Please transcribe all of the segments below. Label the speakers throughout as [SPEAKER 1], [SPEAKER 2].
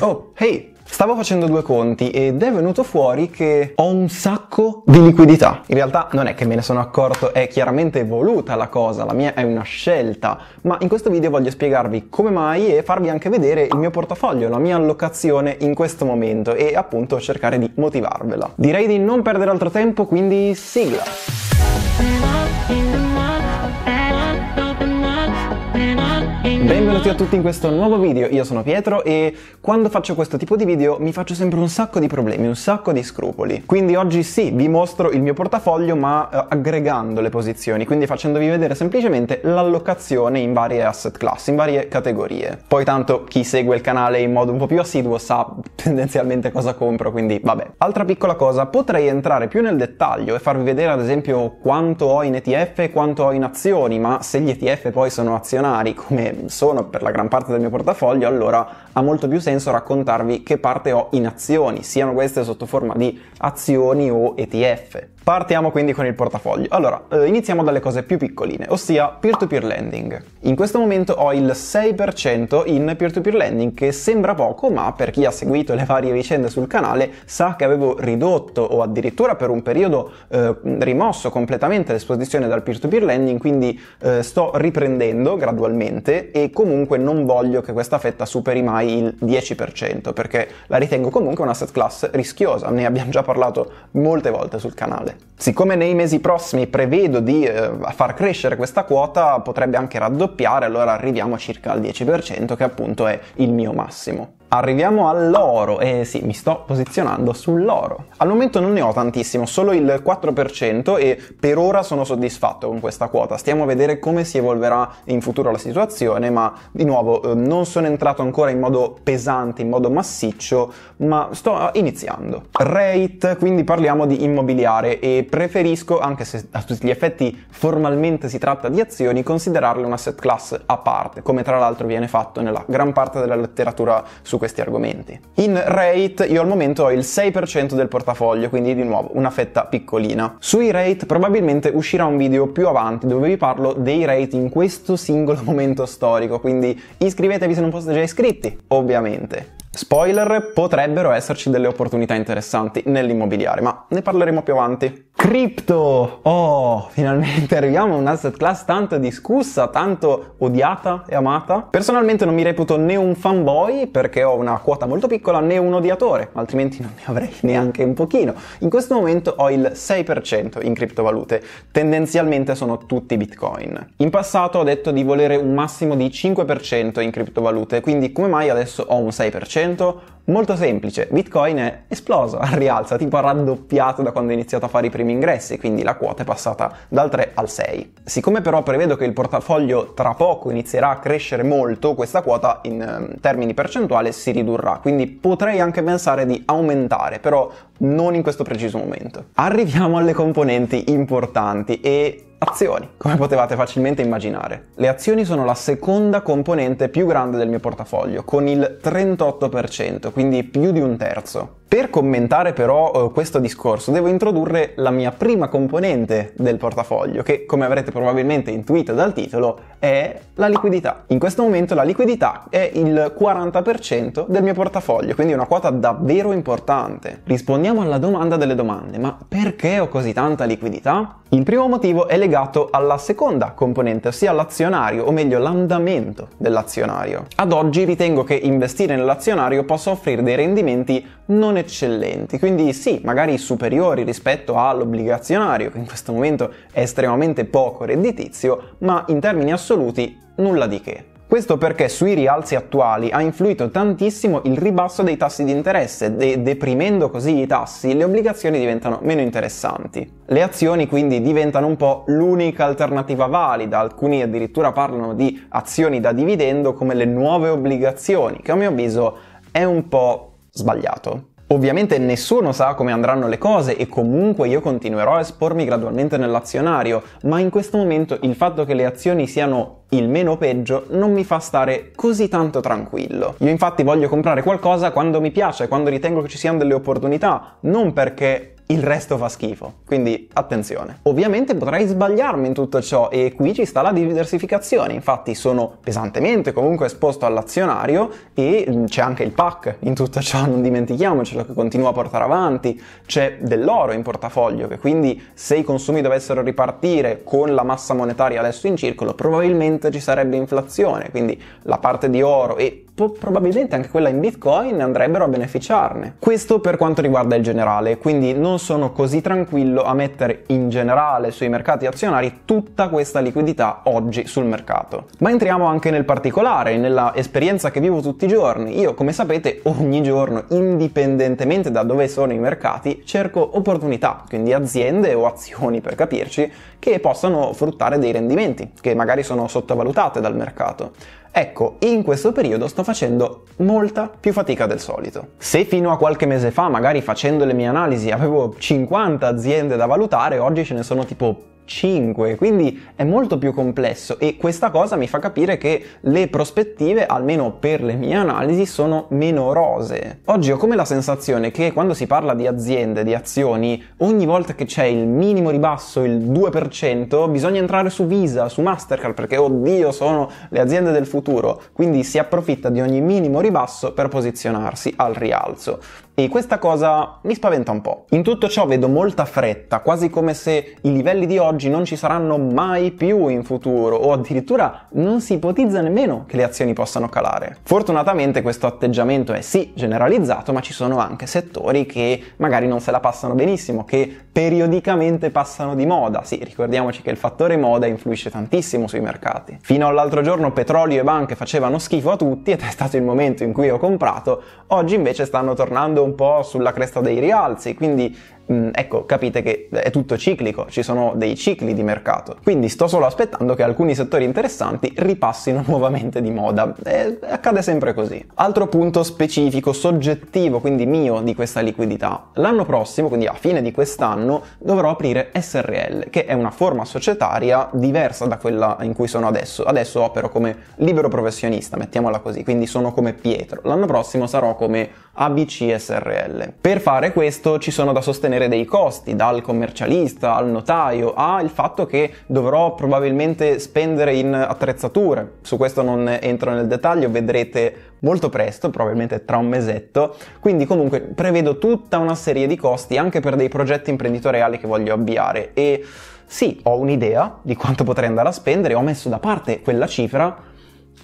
[SPEAKER 1] Oh, hey! Stavo facendo due conti ed è venuto fuori che ho un sacco di liquidità. In realtà non è che me ne sono accorto, è chiaramente voluta la cosa, la mia è una scelta, ma in questo video voglio spiegarvi come mai e farvi anche vedere il mio portafoglio, la mia allocazione in questo momento e appunto cercare di motivarvela. Direi di non perdere altro tempo, quindi sigla! Benvenuti a tutti in questo nuovo video, io sono Pietro e quando faccio questo tipo di video mi faccio sempre un sacco di problemi, un sacco di scrupoli. Quindi oggi sì, vi mostro il mio portafoglio ma eh, aggregando le posizioni, quindi facendovi vedere semplicemente l'allocazione in varie asset class, in varie categorie. Poi tanto chi segue il canale in modo un po' più assiduo sa tendenzialmente cosa compro, quindi vabbè. Altra piccola cosa, potrei entrare più nel dettaglio e farvi vedere ad esempio quanto ho in ETF e quanto ho in azioni, ma se gli ETF poi sono azionari, come sono per la gran parte del mio portafoglio, allora ha molto più senso raccontarvi che parte ho in azioni, siano queste sotto forma di azioni o ETF. Partiamo quindi con il portafoglio. Allora, eh, iniziamo dalle cose più piccoline, ossia peer-to-peer lending. In questo momento ho il 6% in peer-to-peer lending, che sembra poco, ma per chi ha seguito le varie vicende sul canale sa che avevo ridotto o addirittura per un periodo eh, rimosso completamente l'esposizione dal peer-to-peer lending, quindi eh, sto riprendendo gradualmente e comunque non voglio che questa fetta superi mai il 10%, perché la ritengo comunque un asset class rischiosa, ne abbiamo già parlato molte volte sul canale aziende. Siccome nei mesi prossimi prevedo di eh, far crescere questa quota, potrebbe anche raddoppiare, allora arriviamo circa al 10%, che appunto è il mio massimo. Arriviamo all'oro e eh sì, mi sto posizionando sull'oro. Al momento non ne ho tantissimo, solo il 4% e per ora sono soddisfatto con questa quota. Stiamo a vedere come si evolverà in futuro la situazione, ma di nuovo eh, non sono entrato ancora in modo pesante, in modo massiccio, ma sto ah, iniziando. Rate, quindi parliamo di immobiliare e preferisco, anche se a tutti gli effetti formalmente si tratta di azioni, considerarle una set class a parte, come tra l'altro viene fatto nella gran parte della letteratura su questi argomenti. In rate io al momento ho il 6% del portafoglio, quindi di nuovo una fetta piccolina. Sui rate probabilmente uscirà un video più avanti dove vi parlo dei rate in questo singolo momento storico, quindi iscrivetevi se non foste già iscritti, ovviamente. Spoiler, potrebbero esserci delle opportunità interessanti nell'immobiliare, ma ne parleremo più avanti. Cripto! Oh, finalmente arriviamo a un'asset class tanto discussa, tanto odiata e amata. Personalmente non mi reputo né un fanboy perché ho una quota molto piccola né un odiatore, altrimenti non ne avrei neanche un pochino. In questo momento ho il 6% in criptovalute, tendenzialmente sono tutti bitcoin. In passato ho detto di volere un massimo di 5% in criptovalute, quindi come mai adesso ho un 6%? 10%? Molto semplice, Bitcoin è esploso al rialzo, tipo raddoppiato da quando ho iniziato a fare i primi ingressi, quindi la quota è passata dal 3 al 6. Siccome però prevedo che il portafoglio tra poco inizierà a crescere molto, questa quota in ehm, termini percentuali si ridurrà, quindi potrei anche pensare di aumentare, però non in questo preciso momento. Arriviamo alle componenti importanti e Azioni, come potevate facilmente immaginare. Le azioni sono la seconda componente più grande del mio portafoglio, con il 38%, quindi più di un terzo. Per commentare però eh, questo discorso devo introdurre la mia prima componente del portafoglio, che come avrete probabilmente intuito dal titolo è la liquidità. In questo momento la liquidità è il 40% del mio portafoglio, quindi una quota davvero importante. Rispondiamo alla domanda delle domande, ma perché ho così tanta liquidità? Il primo motivo è legato alla seconda componente, ossia l'azionario, o meglio l'andamento dell'azionario. Ad oggi ritengo che investire nell'azionario possa offrire dei rendimenti non eccellenti, quindi sì, magari superiori rispetto all'obbligazionario, che in questo momento è estremamente poco redditizio, ma in termini assoluti nulla di che. Questo perché sui rialzi attuali ha influito tantissimo il ribasso dei tassi di interesse e deprimendo così i tassi le obbligazioni diventano meno interessanti. Le azioni quindi diventano un po' l'unica alternativa valida, alcuni addirittura parlano di azioni da dividendo come le nuove obbligazioni, che a mio avviso è un po' sbagliato. Ovviamente nessuno sa come andranno le cose e comunque io continuerò a espormi gradualmente nell'azionario, ma in questo momento il fatto che le azioni siano il meno peggio non mi fa stare così tanto tranquillo. Io infatti voglio comprare qualcosa quando mi piace, quando ritengo che ci siano delle opportunità, non perché il resto fa schifo. Quindi attenzione. Ovviamente potrei sbagliarmi in tutto ciò e qui ci sta la diversificazione. Infatti sono pesantemente comunque esposto all'azionario e mm, c'è anche il PAC in tutto ciò, non dimentichiamocelo che continua a portare avanti, c'è dell'oro in portafoglio che quindi se i consumi dovessero ripartire con la massa monetaria adesso in circolo probabilmente ci sarebbe inflazione, quindi la parte di oro e probabilmente anche quella in Bitcoin andrebbero a beneficiarne. Questo per quanto riguarda il generale, quindi non sono così tranquillo a mettere in generale sui mercati azionari tutta questa liquidità oggi sul mercato. Ma entriamo anche nel particolare, nella esperienza che vivo tutti i giorni. Io, come sapete, ogni giorno, indipendentemente da dove sono i mercati, cerco opportunità, quindi aziende o azioni per capirci, che possano fruttare dei rendimenti, che magari sono sottovalutate dal mercato. Ecco, in questo periodo sto facendo molta più fatica del solito. Se fino a qualche mese fa, magari facendo le mie analisi, avevo 50 aziende da valutare, oggi ce ne sono tipo 5, quindi è molto più complesso e questa cosa mi fa capire che le prospettive, almeno per le mie analisi, sono meno rose. Oggi ho come la sensazione che quando si parla di aziende, di azioni, ogni volta che c'è il minimo ribasso, il 2%, bisogna entrare su Visa, su Mastercard, perché oddio sono le aziende del futuro, quindi si approfitta di ogni minimo ribasso per posizionarsi al rialzo. E questa cosa mi spaventa un po'. In tutto ciò vedo molta fretta, quasi come se i livelli di oggi non ci saranno mai più in futuro, o addirittura non si ipotizza nemmeno che le azioni possano calare. Fortunatamente questo atteggiamento è sì generalizzato, ma ci sono anche settori che magari non se la passano benissimo, che periodicamente passano di moda. Sì, ricordiamoci che il fattore moda influisce tantissimo sui mercati. Fino all'altro giorno petrolio e banche facevano schifo a tutti ed è stato il momento in cui ho comprato, oggi invece stanno tornando un po' sulla cresta dei rialzi, quindi Mm, ecco, capite che è tutto ciclico, ci sono dei cicli di mercato. Quindi sto solo aspettando che alcuni settori interessanti ripassino nuovamente di moda. E accade sempre così. Altro punto specifico, soggettivo, quindi mio, di questa liquidità. L'anno prossimo, quindi a fine di quest'anno, dovrò aprire SRL, che è una forma societaria diversa da quella in cui sono adesso. Adesso opero come libero professionista, mettiamola così, quindi sono come Pietro. L'anno prossimo sarò come ABC SRL. Per fare questo ci sono da sostenere assumere dei costi, dal commercialista al notaio, al fatto che dovrò probabilmente spendere in attrezzature. Su questo non entro nel dettaglio, vedrete molto presto, probabilmente tra un mesetto, quindi comunque prevedo tutta una serie di costi anche per dei progetti imprenditoriali che voglio avviare e sì, ho un'idea di quanto potrei andare a spendere, ho messo da parte quella cifra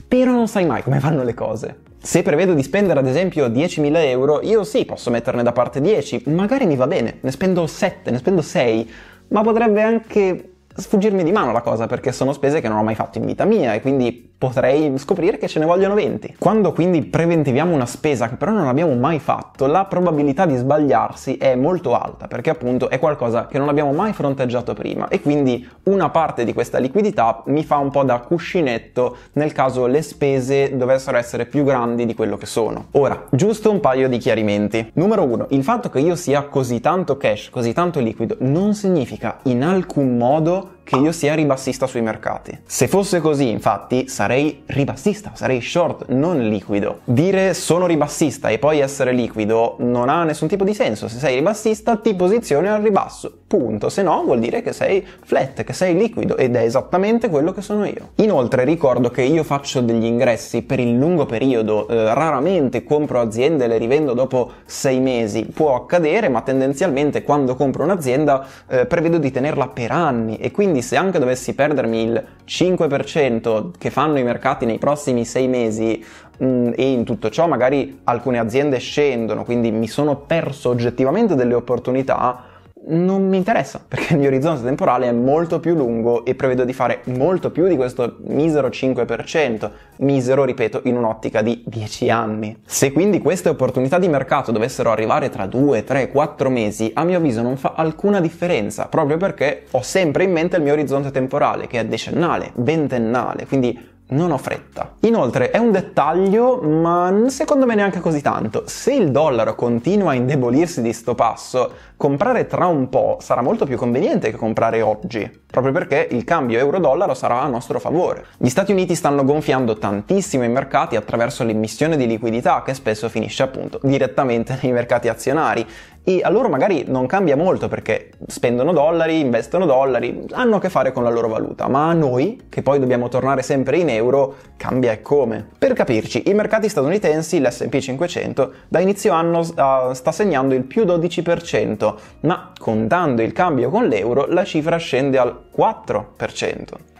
[SPEAKER 1] però non sai mai come vanno le cose. Se prevedo di spendere ad esempio 10.000 euro, io sì, posso metterne da parte 10, magari mi va bene, ne spendo 7, ne spendo 6, ma potrebbe anche sfuggirmi di mano la cosa perché sono spese che non ho mai fatto in vita mia e quindi potrei scoprire che ce ne vogliono 20. Quando quindi preventiviamo una spesa che però non abbiamo mai fatto, la probabilità di sbagliarsi è molto alta, perché appunto è qualcosa che non abbiamo mai fronteggiato prima e quindi una parte di questa liquidità mi fa un po' da cuscinetto nel caso le spese dovessero essere più grandi di quello che sono. Ora, giusto un paio di chiarimenti. Numero uno, il fatto che io sia così tanto cash, così tanto liquido, non significa in alcun modo che io sia ribassista sui mercati. Se fosse così, infatti, sarei ribassista, sarei short, non liquido. Dire sono ribassista e poi essere liquido non ha nessun tipo di senso. Se sei ribassista, ti posizioni al ribasso. Punto. Se no, vuol dire che sei flat, che sei liquido ed è esattamente quello che sono io. Inoltre, ricordo che io faccio degli ingressi per il lungo periodo, eh, raramente compro aziende e le rivendo dopo sei mesi. Può accadere, ma tendenzialmente quando compro un'azienda eh, prevedo di tenerla per anni e quindi quindi se anche dovessi perdermi il 5% che fanno i mercati nei prossimi sei mesi mh, mm, e in tutto ciò magari alcune aziende scendono, quindi mi sono perso oggettivamente delle opportunità, non mi interessa perché il mio orizzonte temporale è molto più lungo e prevedo di fare molto più di questo misero 5%, misero ripeto in un'ottica di 10 anni. Se quindi queste opportunità di mercato dovessero arrivare tra 2, 3, 4 mesi, a mio avviso non fa alcuna differenza, proprio perché ho sempre in mente il mio orizzonte temporale che è decennale, ventennale, quindi non ho fretta. Inoltre è un dettaglio, ma secondo me neanche così tanto. Se il dollaro continua a indebolirsi di sto passo, comprare tra un po' sarà molto più conveniente che comprare oggi, proprio perché il cambio euro-dollaro sarà a nostro favore. Gli Stati Uniti stanno gonfiando tantissimo i mercati attraverso l'immissione di liquidità che spesso finisce appunto direttamente nei mercati azionari e a loro magari non cambia molto perché spendono dollari, investono dollari, hanno a che fare con la loro valuta, ma a noi, che poi dobbiamo tornare sempre in euro, cambia e come. Per capirci, i mercati statunitensi, l'SP 500, da inizio anno uh, sta segnando il più 12%, ma contando il cambio con l'euro la cifra scende al 4%.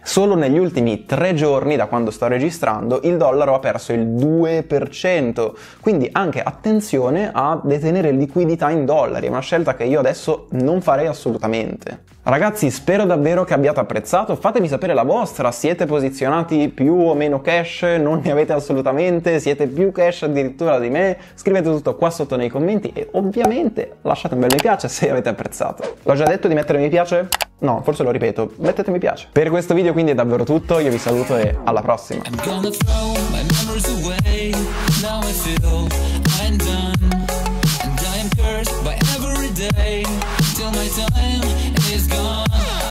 [SPEAKER 1] Solo negli ultimi tre giorni, da quando sto registrando, il dollaro ha perso il 2%, quindi anche attenzione a detenere liquidità in dollari, è una scelta che io adesso non farei assolutamente. Ragazzi, spero davvero che abbiate apprezzato, fatemi sapere la vostra, siete posizionati più o meno cash, non ne avete assolutamente, siete più cash addirittura di me, scrivete tutto qua sotto nei commenti e ovviamente lasciate un bel mi piace se avete apprezzato. L'ho già detto di mettere mi piace? No, forse lo ripeto, mettete mi piace. Per questo video quindi è davvero tutto, io vi saluto e alla prossima. till my time